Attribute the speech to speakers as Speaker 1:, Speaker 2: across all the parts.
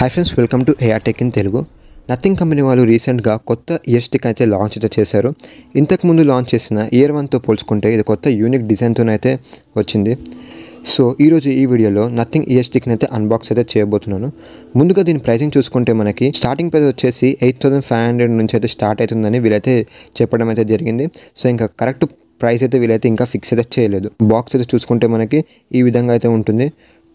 Speaker 1: hi friends welcome to AR tech in Telugu nothing company వాళ్ళు రీసెంట్గా కొత్త ఇయర్ e స్టిక్ అయితే లాంచ్ అయితే చేశారు ఇంతకుముందు లాంచ్ చేసిన ఇయర్ వన్తో పోల్చుకుంటే ఇది కొత్త యూనిక్ డిజైన్తోనైతే వచ్చింది సో ఈరోజు ఈ వీడియోలో నథింగ్ ఇయర్ స్టిక్ని అయితే అన్బాక్స్ అయితే చేయబోతున్నాను ముందుగా దీని ప్రైసింగ్ చూసుకుంటే మనకి స్టార్టింగ్ ప్రైస్ వచ్చేసి ఎయిట్ థౌసండ్ ఫైవ్ హండ్రెడ్ నుంచి అయితే స్టార్ట్ అవుతుందని వీళ్ళైతే చెప్పడం అయితే జరిగింది సో ఇంకా కరెక్ట్ ప్రైస్ అయితే వీళ్ళైతే ఇంకా ఫిక్స్ అయితే చేయలేదు బాక్స్ అయితే చూసుకుంటే మనకి ఈ విధంగా అయితే ఉంటుంది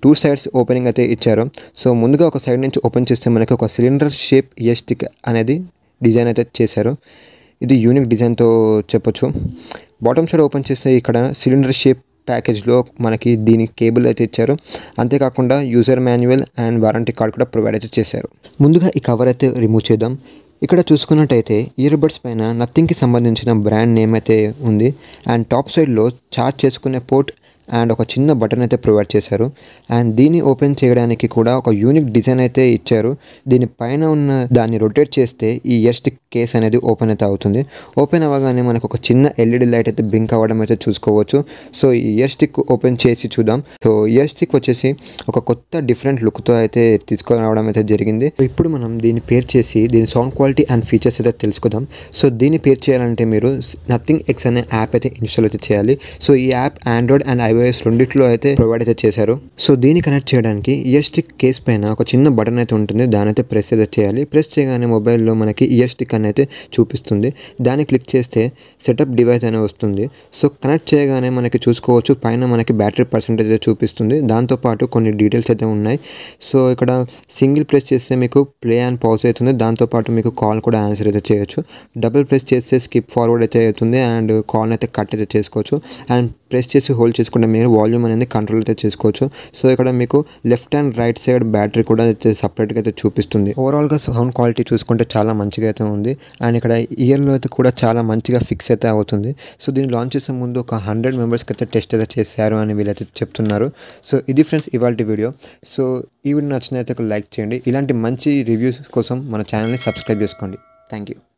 Speaker 1: టూ సైడ్స్ ఓపెనింగ్ అయితే ఇచ్చారు సో ముందుగా ఒక సైడ్ నుంచి ఓపెన్ చేస్తే మనకి ఒక సిలిండర్ షేప్ ఎస్టిక్ అనేది డిజైన్ అయితే చేశారు ఇది యూనిక్ డిజైన్తో చెప్పొచ్చు బాటమ్ సైడ్ ఓపెన్ చేస్తే ఇక్కడ సిలిండర్ షేప్ ప్యాకేజ్లో మనకి దీనికి కేబుల్ అయితే ఇచ్చారు అంతేకాకుండా user manual and warranty card కూడా ప్రొవైడ్ అయితే చేశారు ముందుగా ఈ కవర్ అయితే రిమూవ్ చేద్దాం ఇక్కడ చూసుకున్నట్టయితే ఇయర్బడ్స్ పైన నథింగ్కి సంబంధించిన బ్రాండ్ నేమ్ అయితే ఉంది అండ్ టాప్ సైడ్లో ఛార్జ్ చేసుకునే పోర్ట్ అండ్ ఒక చిన్న బటన్ అయితే ప్రొవైడ్ చేశారు అండ్ దీన్ని ఓపెన్ చేయడానికి కూడా ఒక యూనిక్ డిజైన్ అయితే ఇచ్చారు దీని పైన ఉన్న దాన్ని రొటేట్ చేస్తే ఈ ఎస్ కేస్ అనేది ఓపెన్ అయితే అవుతుంది ఓపెన్ అవ్వగానే మనకు ఒక చిన్న ఎల్ఈడి లైట్ అయితే బింక్ అవ్వడం అయితే చూసుకోవచ్చు సో ఈ ఇయర్ స్టిక్ ఓపెన్ చేసి చూద్దాం సో ఇయర్ స్టిక్ వచ్చేసి ఒక కొత్త డిఫరెంట్ లుక్తో అయితే తీసుకొని రావడం అయితే జరిగింది ఇప్పుడు మనం దీన్ని పేర్ చేసి దీని సౌండ్ క్వాలిటీ అండ్ ఫీచర్స్ అయితే తెలుసుకుందాం సో దీన్ని పేర్ చేయాలంటే మీరు నథింగ్ ఎక్స్ అనే యాప్ అయితే ఇన్స్టాల్ అయితే చేయాలి సో ఈ app android and I iOS రెండిట్లో అయితే ప్రొవైడ్ అయితే చేశారు సో దీన్ని కనెక్ట్ చేయడానికి ఇయర్ స్టిక్ కేస్ పైన ఒక చిన్న బటన్ అయితే ఉంటుంది దాని అయితే ప్రెస్ అయితే చేయాలి ప్రెస్ చేయగానే మొబైల్లో మనకి ఇయర్ స్టిక్ అని అయితే చూపిస్తుంది దాన్ని క్లిక్ చేస్తే సెటప్ డివైస్ అనేది వస్తుంది సో కనెక్ట్ చేయగానే మనకి చూసుకోవచ్చు పైన మనకి బ్యాటరీ పర్సంటేజ్ చూపిస్తుంది దాంతోపాటు కొన్ని డీటెయిల్స్ అయితే ఉన్నాయి సో ఇక్కడ సింగిల్ ప్రెస్ చేస్తే మీకు ప్లే అండ్ పాజ్ అవుతుంది దాంతోపాటు మీకు కాల్ కూడా ఆన్సర్ అయితే చేయొచ్చు డబుల్ ప్రెస్ చేస్తే స్కిప్ ఫార్వర్డ్ అయితే అవుతుంది అండ్ కాల్ అయితే కట్ అయితే చేసుకోవచ్చు అండ్ ప్రెస్ చేసి హోల్డ్ చేసుకుంటే ఇక్కడ మీరు వాల్యూమ్ అనేది కంట్రోల్ అయితే చేసుకోవచ్చు సో ఇక్కడ మీకు left and right side battery కూడా సపరేట్గా అయితే చూపిస్తుంది ఓవరాల్గా సౌండ్ క్వాలిటీ చూసుకుంటే చాలా మంచిగా అయితే ఉంది అండ్ ఇక్కడ ఇయర్లో అయితే కూడా చాలా మంచిగా ఫిక్స్ అయితే అవుతుంది సో దీన్ని లాంచ్ చేసే ముందు ఒక హండ్రెడ్ మెంబర్స్కి అయితే టెస్ట్ అయితే చేశారు అని వీళ్ళైతే చెప్తున్నారు సో ఇది ఫ్రెండ్స్ ఇవాళ వీడియో సో ఈ వీడియో నచ్చినైతే ఒక లైక్ చేయండి ఇలాంటి మంచి రివ్యూస్ కోసం మన ఛానల్ని సబ్స్క్రైబ్ చేసుకోండి థ్యాంక్ యూ